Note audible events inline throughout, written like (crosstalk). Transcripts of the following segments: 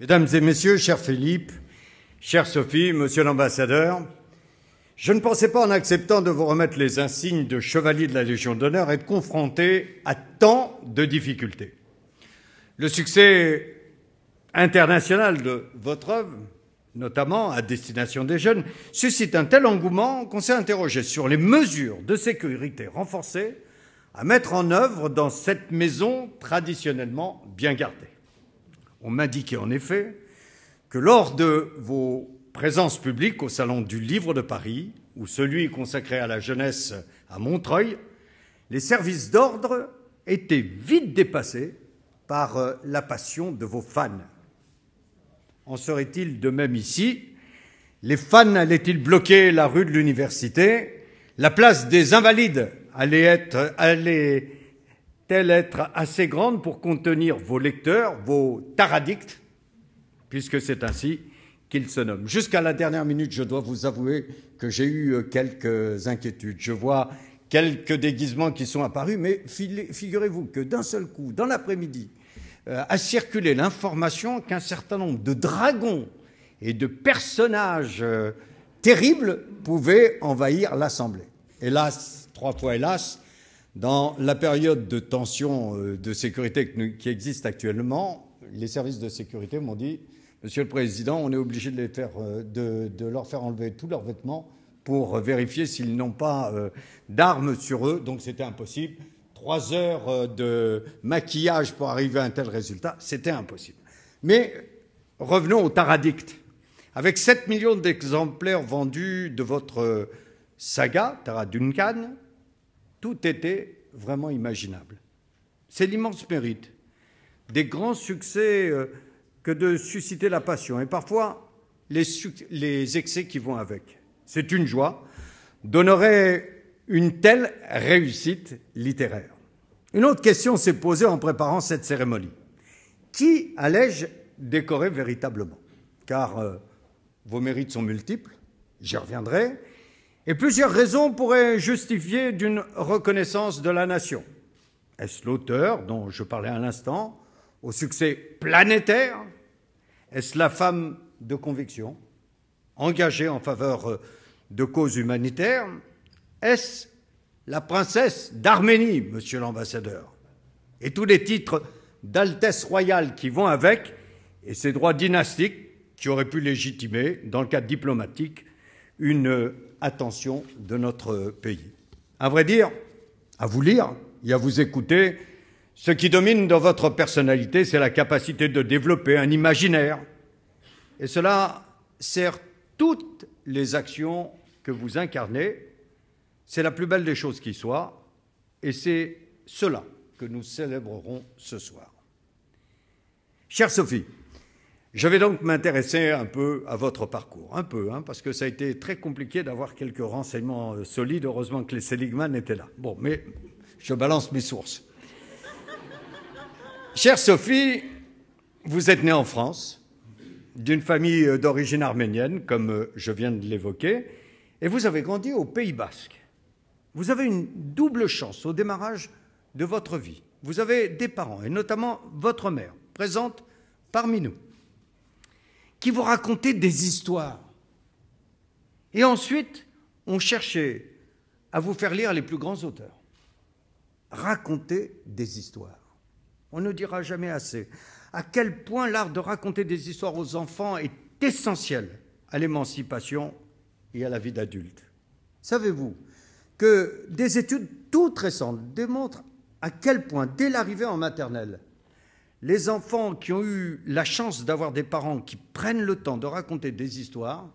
Mesdames et messieurs, cher Philippe, chère Sophie, monsieur l'ambassadeur, je ne pensais pas en acceptant de vous remettre les insignes de chevalier de la Légion d'honneur être confronté à tant de difficultés. Le succès international de votre œuvre, notamment à destination des jeunes, suscite un tel engouement qu'on s'est interrogé sur les mesures de sécurité renforcées à mettre en œuvre dans cette maison traditionnellement bien gardée. On m'indiquait en effet que lors de vos présences publiques au Salon du Livre de Paris ou celui consacré à la jeunesse à Montreuil, les services d'ordre étaient vite dépassés par euh, la passion de vos fans. En serait-il de même ici Les fans allaient-ils bloquer la rue de l'université La place des invalides allait être, est être assez grande pour contenir vos lecteurs, vos taradicts, puisque c'est ainsi qu'ils se nomment. Jusqu'à la dernière minute, je dois vous avouer que j'ai eu euh, quelques inquiétudes. Je vois quelques déguisements qui sont apparus, mais figurez-vous que d'un seul coup, dans l'après-midi, euh, a circulé l'information qu'un certain nombre de dragons et de personnages euh, terribles pouvaient envahir l'Assemblée. Hélas, trois fois hélas, dans la période de tension euh, de sécurité qui existe actuellement, les services de sécurité m'ont dit Monsieur le Président, on est obligé de, les faire, euh, de, leur faire enlever tous leurs vêtements pour euh, vérifier s'ils n'ont pas d'armes sur eux, donc c'était impossible. Trois heures de maquillage pour arriver à un tel résultat, c'était impossible. Mais revenons au Taradict. Avec 7 millions d'exemplaires vendus de votre saga, Duncan. Tout était vraiment imaginable. C'est l'immense mérite des grands succès euh, que de susciter la passion et parfois les, excès qui vont avec. C'est une joie d'honorer une telle réussite littéraire. Une autre question s'est posée en préparant cette cérémonie. Qui allais-je décorer véritablement Car euh, vos mérites sont multiples, j'y reviendrai, et plusieurs raisons pourraient justifier d'une reconnaissance de la nation. Est-ce l'auteur dont je parlais à l'instant, au succès planétaire Est-ce la femme de conviction, engagée en faveur euh, de causes humanitaires Est-ce la princesse d'Arménie, monsieur l'ambassadeur Et tous les titres d'altesse royale qui vont avec, et ses droits dynastiques qui auraient pu légitimer, dans le cadre diplomatique, une attention de notre pays. À vrai dire, à vous lire et à vous écouter, ce qui domine dans votre personnalité, c'est la capacité de développer un imaginaire. Et cela sert toutes les actions que vous incarnez. C'est la plus belle des choses qui soit. Et c'est cela que nous célébrerons ce soir. Chère Sophie, je vais donc m'intéresser un peu à votre parcours, un peu, hein, parce que ça a été très compliqué d'avoir quelques renseignements euh, solides. Heureusement que les Seligman étaient là. Bon, mais je balance mes sources. Chère Sophie, vous êtes née en France, d'une famille euh, d'origine arménienne, comme euh, je viens de l'évoquer, et vous avez grandi au Pays basque. Vous avez une double chance au démarrage de votre vie. Vous avez des parents, et notamment votre mère, présente parmi nous qui vous racontaient des histoires. Et ensuite, on cherchait à vous faire lire les plus grands auteurs. Raconter des histoires. On ne dira jamais assez à quel point l'art de raconter des histoires aux enfants est essentiel à l'émancipation et à la vie d'adulte. Savez-vous que des études toutes récentes démontrent à quel point, dès l'arrivée en maternelle, les enfants qui ont eu la chance d'avoir des parents qui prennent le temps de raconter des histoires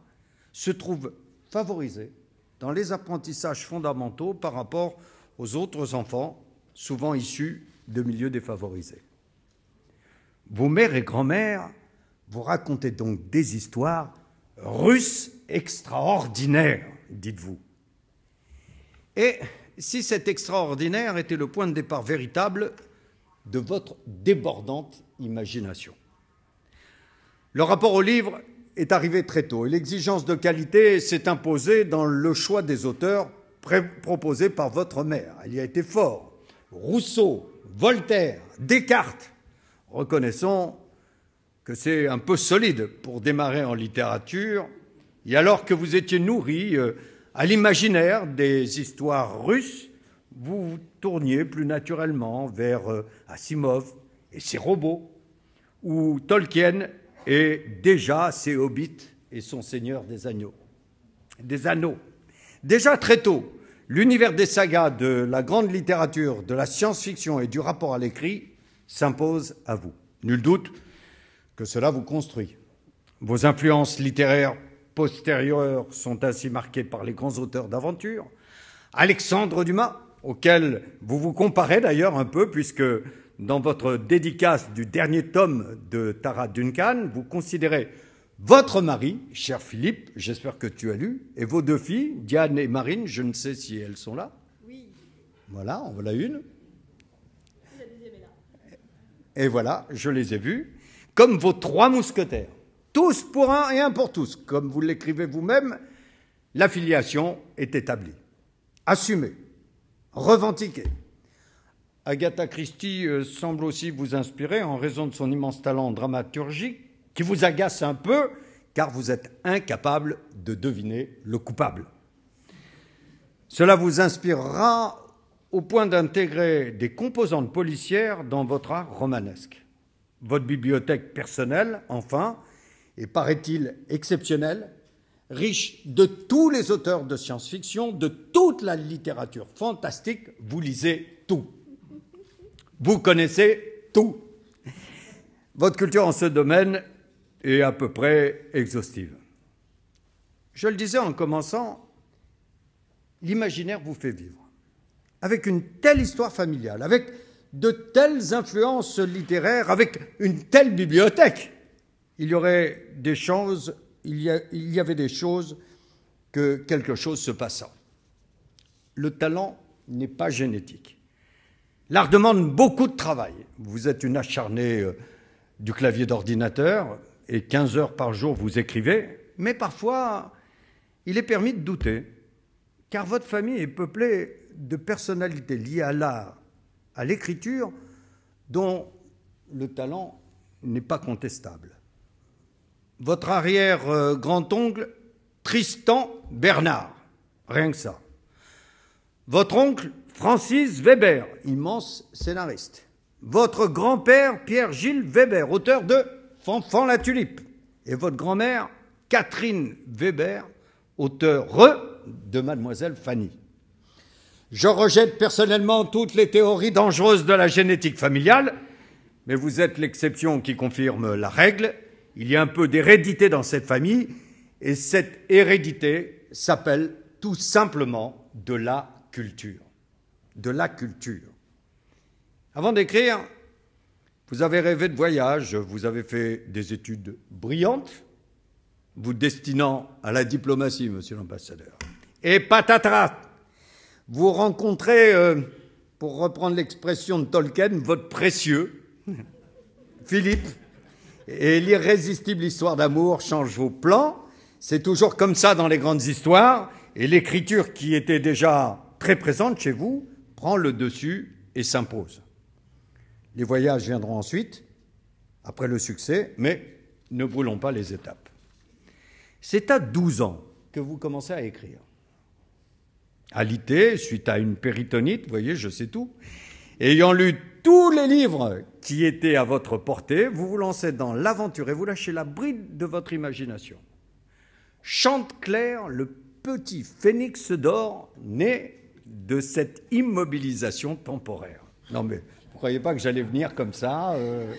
se trouvent favorisés dans les apprentissages fondamentaux par rapport aux autres enfants, souvent issus de milieux défavorisés. Vos mères et grand-mères vous racontez donc des histoires russes extraordinaires, dites-vous. Et si cet extraordinaire était le point de départ véritable de votre débordante imagination. Le rapport au livre est arrivé très tôt et l'exigence de qualité s'est imposée dans le choix des auteurs proposés par votre mère. Elle y a été fort. Rousseau, Voltaire, Descartes. Reconnaissons que c'est un peu solide pour démarrer en littérature, et alors que vous étiez nourri euh, à l'imaginaire des histoires russes, vous vous tourniez plus naturellement vers euh, Asimov et ses robots, ou Tolkien et déjà ses hobbits et son Seigneur des Agneaux. Des Anneaux. Déjà très tôt, l'univers des sagas, de la grande littérature, de la science-fiction et du rapport à l'écrit s'impose à vous. Nul doute que cela vous construit. Vos influences littéraires postérieures sont ainsi marquées par les grands auteurs d'aventure, Alexandre Dumas, auquel vous vous comparez d'ailleurs un peu, puisque dans votre dédicace du dernier tome de Tara Duncan, vous considérez votre mari, cher Philippe, j'espère que tu as lu, et vos deux filles, Diane et Marine, je ne sais si elles sont là. Oui. Voilà, en voilà une. Et voilà, je les ai vues, comme vos trois mousquetaires, tous pour un et un pour tous, comme vous l'écrivez vous-même, la filiation est établie. Assumez revendiquez. Agatha Christie euh, semble aussi vous inspirer en raison de son immense talent dramaturgique qui vous agace un peu car vous êtes incapable de deviner le coupable. Cela vous inspirera au point d'intégrer des composantes policières dans votre art romanesque. Votre bibliothèque personnelle, enfin, est paraît-il exceptionnelle, riche de tous les auteurs de science-fiction, de toute la littérature fantastique. Vous lisez tout. Vous connaissez tout. Votre culture en ce domaine est à peu près exhaustive. Je le disais en commençant, l'imaginaire vous fait vivre. Avec une telle histoire familiale, avec de telles influences littéraires, avec une telle bibliothèque, il y aurait des choses il y, avait des choses que quelque chose se passa. Le talent n'est pas génétique. L'art demande beaucoup de travail. Vous êtes une acharnée euh, du clavier d'ordinateur et 15 heures par jour vous écrivez, mais parfois il est permis de douter, car votre famille est peuplée de personnalités liées à l'art, à l'écriture, dont le talent n'est pas contestable votre arrière-grand-oncle euh, Tristan Bernard. Rien que ça. Votre oncle Francis Weber, immense scénariste. Votre grand-père Pierre-Gilles Weber, auteur de Fanfan la Tulipe. Et votre grand-mère Catherine Weber, auteur de Mademoiselle Fanny. Je rejette personnellement toutes les théories dangereuses de la génétique familiale, mais vous êtes l'exception qui confirme la règle il y a un peu d'hérédité dans cette famille, et cette hérédité s'appelle tout simplement de la culture. De la culture. Avant d'écrire, vous avez rêvé de voyage, vous avez fait des études brillantes, vous destinant à la diplomatie, monsieur l'ambassadeur. Et patatras, vous rencontrez, euh, pour reprendre l'expression de Tolkien, votre précieux, (laughs) Philippe, et l'irrésistible histoire d'amour change vos plans. C'est toujours comme ça dans les grandes histoires, et l'écriture qui était déjà très présente chez vous prend le dessus et s'impose. Les voyages viendront ensuite, après le succès, mais ne brûlons pas les étapes. C'est à 12 ans que vous commencez à écrire. Alité, suite à une péritonite, vous voyez, je sais tout. Ayant lu tous les livres qui étaient à votre portée, vous vous lancez dans l'aventure et vous lâchez la bride de votre imagination. Chante clair, le petit phénix d'or, né de cette immobilisation temporaire. Non mais, vous croyez pas que j'allais venir comme ça euh?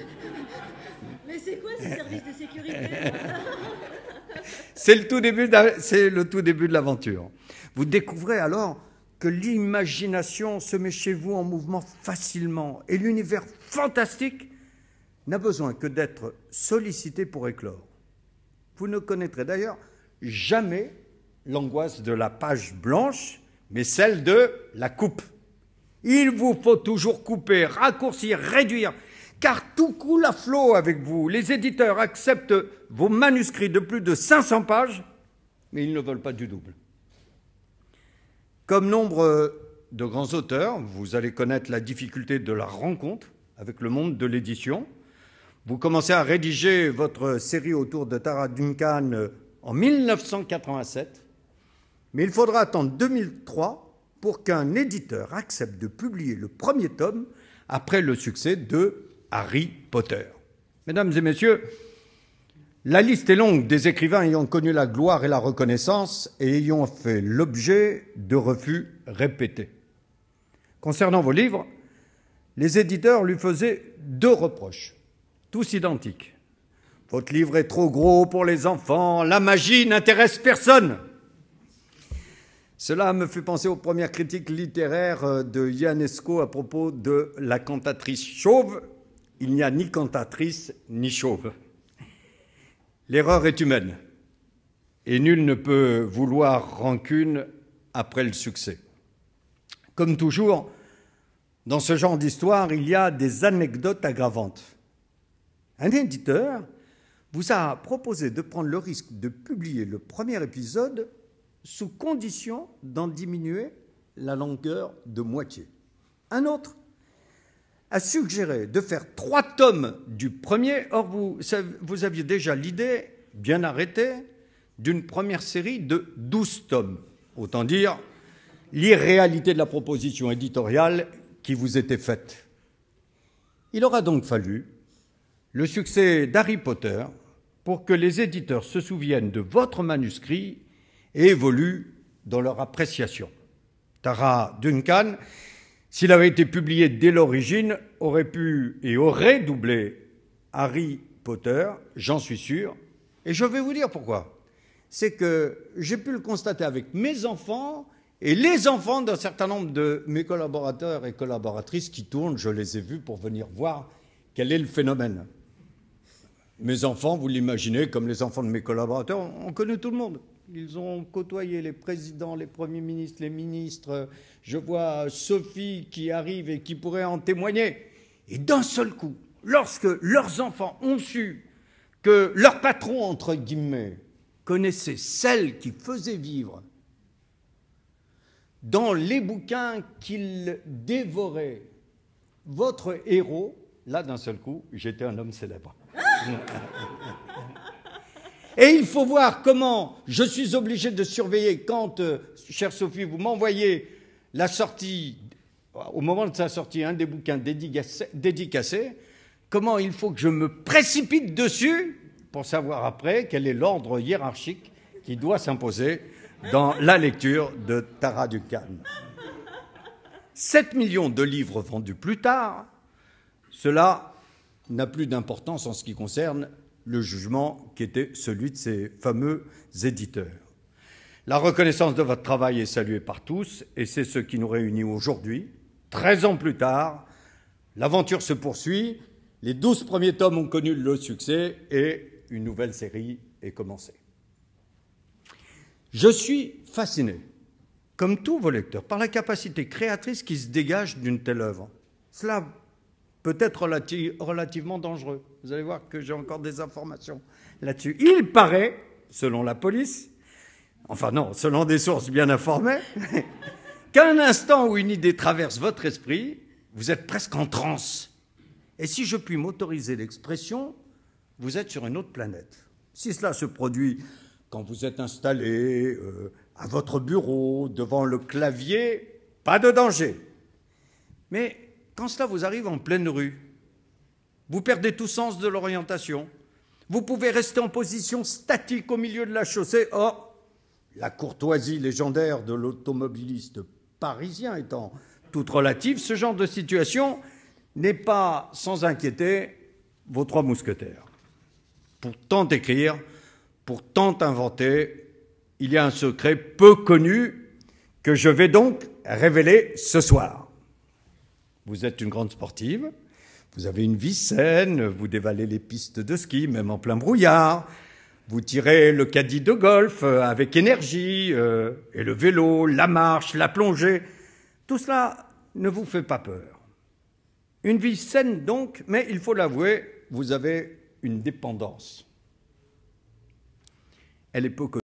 Mais c'est quoi ce service de sécurité (laughs) c'est le tout début de l'aventure. Vous découvrez alors que l'imagination se met chez vous en mouvement facilement et l'univers fantastique n'a besoin que d'être sollicité pour éclore. Vous ne connaîtrez d'ailleurs jamais l'angoisse de la page blanche, mais celle de la coupe. Il vous faut toujours couper, raccourcir, réduire, car tout coule à flot avec vous. Les éditeurs acceptent vos manuscrits de plus de 500 pages, mais ils ne veulent pas du double. Comme nombre de grands auteurs, vous allez connaître la difficulté de la rencontre avec le monde de l'édition. Vous commencez à rédiger votre série autour de Tara Duncan euh, en 1987, mais il faudra attendre 2003 pour qu'un éditeur accepte de publier le premier tome après le succès de Harry Potter. Mesdames et messieurs, la liste est longue des écrivains ayant connu la gloire et la reconnaissance et ayant fait l'objet de refus répétés. Concernant vos livres, les éditeurs lui faisaient deux reproches, tous identiques. Votre livre est trop gros pour les enfants, la magie n'intéresse personne. Cela me fait penser aux premières critiques littéraires euh, de Ionesco à propos de la cantatrice chauve. Il n'y a ni cantatrice ni chauve. L'erreur est humaine et nul ne peut vouloir rancune après le succès. Comme toujours, dans ce genre d'histoire, il y a des anecdotes aggravantes. Un éditeur vous a proposé de prendre le risque de publier le premier épisode sous condition d'en diminuer la longueur de moitié. Un autre a suggéré de faire trois tomes du premier. Or, vous, aviez déjà l'idée, bien arrêtée, d'une première série de douze tomes. Autant dire l'irréalité de la proposition éditoriale qui vous était faite. Il aura donc fallu le succès d'Harry Potter pour que les éditeurs se souviennent de votre manuscrit et évoluent dans leur appréciation. Tara Duncan s'il avait été publié dès l'origine, aurait pu et aurait doublé Harry Potter, j'en suis sûr. Et je vais vous dire pourquoi. C'est que j'ai pu le constater avec mes enfants et les enfants d'un certain nombre de mes collaborateurs et collaboratrices qui tournent. Je les ai vus pour venir voir quel est le phénomène. Mes enfants, vous l'imaginez, comme les enfants de mes collaborateurs, on connaît tout le monde. Ils ont côtoyé les présidents, les premiers ministres, les ministres. Je vois Sophie qui arrive et qui pourrait en témoigner. Et d'un seul coup, lorsque leurs enfants ont su que leur patron, entre guillemets, connaissait celle qui faisait vivre dans les bouquins qu'il dévorait, votre héros, là d'un seul coup, j'étais un homme célèbre. (laughs) Et il faut voir comment je suis obligé de surveiller quand, euh, chère Sophie, vous m'envoyez la sortie, au moment de sa sortie, un des bouquins dédicacés, comment il faut que je me précipite dessus pour savoir après quel est l'ordre hiérarchique qui doit s'imposer dans la lecture de Tara Duncan. 7 millions de livres vendus plus tard, cela n'a plus d'importance en ce qui concerne le jugement qui était celui de ces fameux éditeurs. La reconnaissance de votre travail est saluée par tous et c'est ce qui nous réunit aujourd'hui. Treize ans plus tard, l'aventure se poursuit, les douze premiers tomes ont connu le succès et une nouvelle série est commencée. Je suis fasciné, comme tous vos lecteurs, par la capacité créatrice qui se dégage d'une telle œuvre. Cela peut être relativement dangereux. Vous allez voir que j'ai encore des informations là-dessus. Il paraît, selon la police, enfin non, selon des sources bien informées, (laughs) qu'à un instant où une idée traverse votre esprit, vous êtes presque en transe. Et si je puis m'autoriser l'expression, vous êtes sur une autre planète. Si cela se produit quand vous êtes installé euh, à votre bureau, devant le clavier, pas de danger. Mais quand cela vous arrive en pleine rue, vous perdez tout sens de l'orientation. Vous pouvez rester en position statique au milieu de la chaussée. Or, oh, la courtoisie légendaire de l'automobiliste parisien étant toute relative, ce genre de situation n'est pas sans inquiéter vos trois mousquetaires. Pour tant écrire, pour tant inventer, il y a un secret peu connu que je vais donc révéler ce soir. Vous êtes une grande sportive, vous avez une vie saine, vous dévalez les pistes de ski, même en plein brouillard, vous tirez le caddie de golf euh, avec énergie, euh, et le vélo, la marche, la plongée. Tout cela ne vous fait pas peur. Une vie saine donc, mais il faut l'avouer, vous avez une dépendance. Elle est peu connue.